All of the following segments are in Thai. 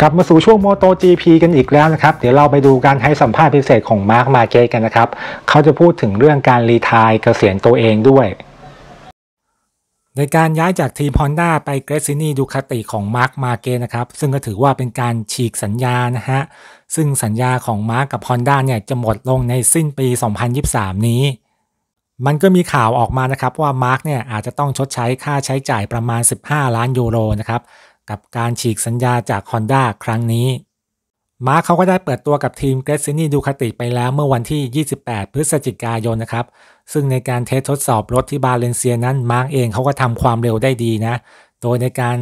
กลับมาสู่ช่วง MotoGP กันอีกแล้วนะครับเดี๋ยวเราไปดูการให้สัมภาษณ์พิเศษของมาร์คมาเกตกันนะครับ เขาจะพูดถึงเรื่องการรีทายเกษียณตัวเองด้วย ในการย้ายจากทีมฮอนด้าไปเกรซินีดูคาติของมาร์คมาเกตนะครับซึ่งก็ถือว่าเป็นการฉีกสัญญานะฮะ ซึ่งสัญญาของมาร์กกับฮอนด้าเนี่ยจะหมดลงในสิ้นปี 2023 นี้ มันก็มีข่าวออกมานะครับ ว่ามาร์กเนี่ยอาจจะต้องชดใช้ค่าใช้จ่ายประมาณ 15 ล้านยูโรนะครับกับการฉีกสัญญาจาก Honda ครั้งนี้มาร์คเขาก็ได้เปิดตัวกับทีมเกรซินี่ดูคาติไปแล้วเมื่อวันที่ 28 พฤศจิกายนนะครับซึ่งในการเทสทดสอบรถที่บาเลนเซียนั้นมาร์คเองเขาก็ทำความเร็วได้ดีนะโดยในการ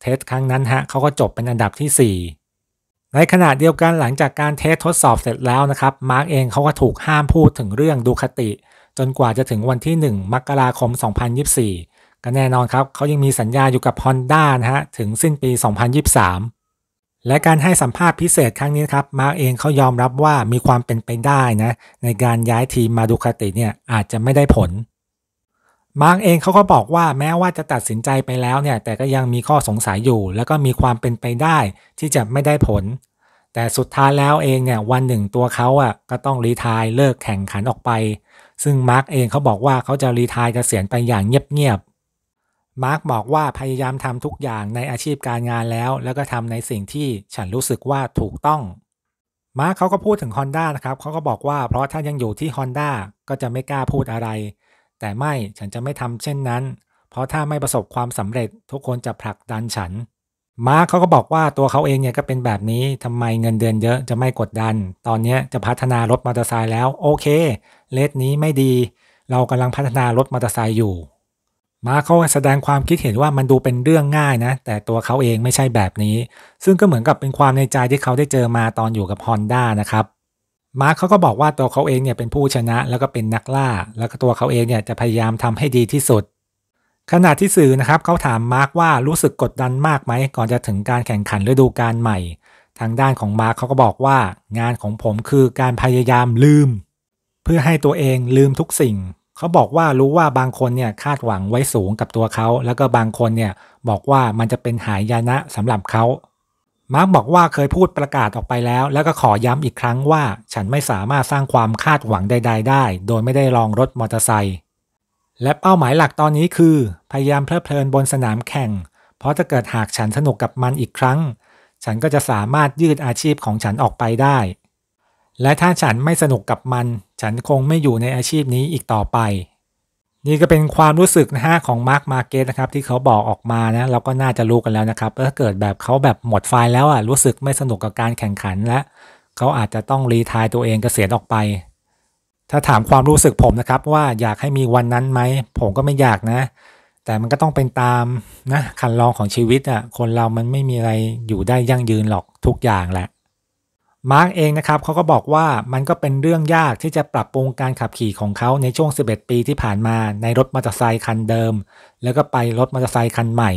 เทสครั้งนั้นฮะเขาก็จบเป็นอันดับที่ 4 ในขณะเดียวกันหลังจากการเทสทดสอบเสร็จแล้วนะครับมาร์กเองเขาก็ถูกห้ามพูดถึงเรื่องดูคติจนกว่าจะถึงวันที่ 1 มกราคม 2024ก็แน่นอนครับ เขายังมีสัญญาอยู่กับ Honda นะฮะถึงสิ้นปี 2023 และการให้สัมภาษณ์พิเศษครั้งนี้ครับ มาร์กเองเขายอมรับว่ามีความเป็นไปได้นะในการย้ายทีมมาดูคาติเนี่ยอาจจะไม่ได้ผล มาร์กเองเขาก็บอกว่าแม้ว่าจะตัดสินใจไปแล้วเนี่ยแต่ก็ยังมีข้อสงสัยอยู่ แล้วก็มีความเป็นไปได้ที่จะไม่ได้ผล แต่สุดท้ายแล้วเองเนี่ยวันหนึ่งตัวเขาอ่ะก็ต้องรีทายเลิกแข่งขันออกไป ซึ่งมาร์กเองเขาบอกว่าเขาจะรีทายเกษียณไปอย่างเงียบมาร์กบอกว่าพยายามทำทุกอย่างในอาชีพการงานแล้ว แล้วก็ทำในสิ่งที่ฉันรู้สึกว่าถูกต้อง มาร์กเขาก็พูดถึง Honda นะครับเขาก็บอกว่า เพราะถ้ายังอยู่ที่ Honda ก็จะไม่กล้าพูดอะไรแต่ไม่ฉันจะไม่ทำเช่นนั้น เพราะถ้าไม่ประสบความสำเร็จ ทุกคนจะผลักดันฉันมาร์กเขาก็บอกว่าตัวเขาเองเนี่ยก็เป็นแบบนี้ทำไมเงินเดือนเยอะจะไม่กดดันตอนนี้จะพัฒนารถมอเตอร์ไซค์แล้ว โอเค เลสนี้ไม่ดี เรากำลังพัฒนารถมอเตอร์ไซค์อยู่มาเขาแสดงความคิดเห็นว่ามันดูเป็นเรื่องง่ายนะแต่ตัวเขาเองไม่ใช่แบบนี้ ซึ่งก็เหมือนกับเป็นความในใจที่เขาได้เจอมาตอนอยู่กับฮอนด้านะครับมาร์คเขาก็บอกว่าตัวเขาเองเนี่ยเป็นผู้ชนะแล้วก็เป็นนักล่า แล้วก็ตัวเขาเองเนี่ยจะพยายามทำให้ดีที่สุด ขณะที่สื่อนะครับเขาถามมาร์คว่ารู้สึกกดดันมากไหมก่อนจะถึงการแข่งขันฤดูกาลใหม่ ทางด้านของมาร์คเขาก็บอกว่างานของผมคือการพยายามลืม เพื่อให้ตัวเองลืมทุกสิ่งเขาบอกว่ารู้ว่าบางคนเนี่ยคาดหวังไว้สูงกับตัวเขา แล้วก็บางคนเนี่ยบอกว่ามันจะเป็นหายนะสำหรับเขามาร์กบอกว่าเคยพูดประกาศออกไปแล้วแล้วก็ขอย้ำอีกครั้งว่า ฉันไม่สามารถสร้างความคาดหวังใด ๆ ได้ โดยไม่ได้ลองรถมอเตอร์ไซค์และเป้าหมายหลักตอนนี้คือพยายามเพลิดเพลินบนสนามแข่ง เพราะถ้าเกิดหากฉันสนุกกับมันอีกครั้ง ฉันก็จะสามารถยืดอาชีพของฉันออกไปได้และถ้าฉันไม่สนุกกับมัน ฉันคงไม่อยู่ในอาชีพนี้อีกต่อไป นี่ก็เป็นความรู้สึกนะฮะของมาร์คมาเกตนะครับ ที่เขาบอกออกมานะ เราก็น่าจะรู้กันแล้วนะครับถ้าเกิดแบบเขาแบบหมดไฟแล้วอ่ะรู้สึกไม่สนุกกับการแข่งขันและเขาอาจจะต้องรีทายตัวเองกเกษียณออกไป ถ้าถามความรู้สึกผมนะครับ ว่าอยากให้มีวันนั้นไหมผมก็ไม่อยากนะ แต่มันก็ต้องเป็นตามนะคันลองของชีวิตอ่ะคนเรามันไม่มีอะไรอยู่ได้ยั่งยืนหรอกทุกอย่างแหละมาร์กเองนะครับเขาก็บอกว่ามันก็เป็นเรื่องยากที่จะปรับปรุงการขับขี่ของเขาในช่วง 11 ปีที่ผ่านมาในรถมอเตอร์ไซค์คันเดิม แล้วก็ไปรถมอเตอร์ไซค์คันใหม่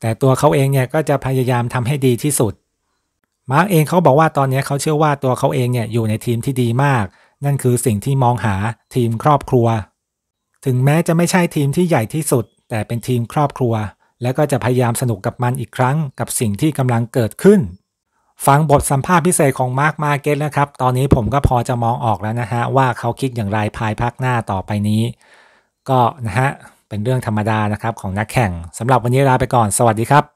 แต่ตัวเขาเองเนี่ยก็จะพยายามทำให้ดีที่สุดมาร์กเองเขาบอกว่าตอนนี้เขาเชื่อว่าตัวเขาเองเนี่ยอยู่ในทีมที่ดีมาก นั่นคือสิ่งที่มองหาทีมครอบครัว ถึงแม้จะไม่ใช่ทีมที่ใหญ่ที่สุด แต่เป็นทีมครอบครัว และก็จะพยายามสนุกกับมันอีกครั้งกับสิ่งที่กำลังเกิดขึ้นฟังบทสัมภาษณ์พิเศษของมาร์คมาเก็ตนะครับ ตอนนี้ผมก็พอจะมองออกแล้วนะฮะ ว่าเขาคิดอย่างไรภายภาคหน้าต่อไปนี้ ก็นะฮะ เป็นเรื่องธรรมดานะครับ ของนักแข่งสำหรับวันนี้ลาไปก่อนสวัสดีครับ